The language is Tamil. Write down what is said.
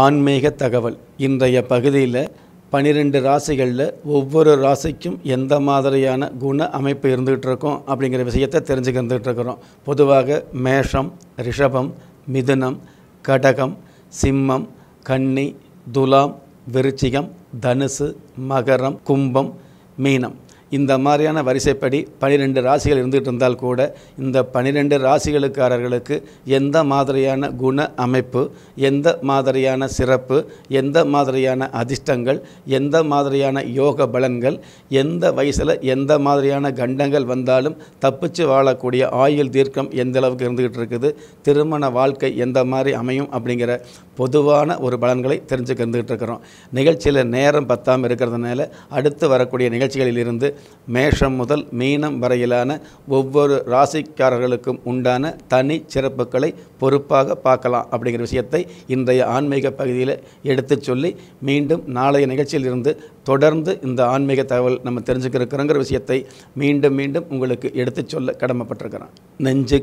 ஆன்மீக தகவல் இன்றைய பகுதியில் பன்னிரெண்டு ராசிகளில் ஒவ்வொரு ராசிக்கும் எந்த மாதிரியான குண அமைப்பு இருந்துகிட்டு இருக்கோம் அப்படிங்கிற விஷயத்தை தெரிஞ்சுக்கிட்டு இருக்கிறோம் பொதுவாக மேஷம் ரிஷபம் மிதுனம் கடகம் சிம்மம் கன்னி துலாம் விருச்சிகம் தனுசு மகரம் கும்பம் மீனம் இந்த மாதிரியான வரிசைப்படி பனிரெண்டு ராசிகள் இருந்துகிட்டு இருந்தால் கூட இந்த பனிரெண்டு ராசிகளுக்காரர்களுக்கு எந்த மாதிரியான குண அமைப்பு எந்த மாதிரியான சிறப்பு எந்த மாதிரியான அதிர்ஷ்டங்கள் எந்த மாதிரியான யோக பலன்கள் எந்த வயசில் எந்த மாதிரியான கண்டங்கள் வந்தாலும் தப்பிச்சு வாழக்கூடிய ஆயுள் தீர்க்கம் எந்த அளவுக்கு இருந்துகிட்டு இருக்குது திருமண வாழ்க்கை எந்த மாதிரி அமையும் அப்படிங்கிற பொதுவான ஒரு பலன்களை தெரிஞ்சுக்கிட்டு இருக்கிறோம் நிகழ்ச்சியில் நேரம் பத்தாமல் இருக்கிறதுனால அடுத்து வரக்கூடிய நிகழ்ச்சிகளிலிருந்து மேஷம் முதல் மீனம் வரையிலான ஒவ்வொரு ராசிக்காரர்களுக்கும் உண்டான தனி சிறப்புகளை பொறுப்பாக பார்க்கலாம் அப்படிங்கிற விஷயத்தை இன்றைய ஆன்மீக பகுதியில் எடுத்து சொல்லி மீண்டும் நாளைய நிகழ்ச்சியிலிருந்து தொடர்ந்து இந்த ஆன்மீக தகவல் நம்ம தெரிஞ்சுக்கிறோங்கிற விஷயத்தை மீண்டும் மீண்டும் உங்களுக்கு எடுத்து சொல்ல கடமைப்பட்டிருக்கிறேன் நெஞ்சு